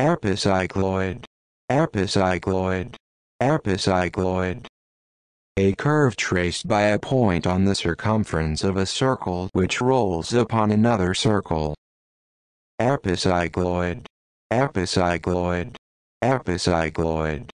Epicycloid, Erpicycloid. Erpicycloid. A curve traced by a point on the circumference of a circle which rolls upon another circle. Epicycloid, epicycloid, Erpicycloid.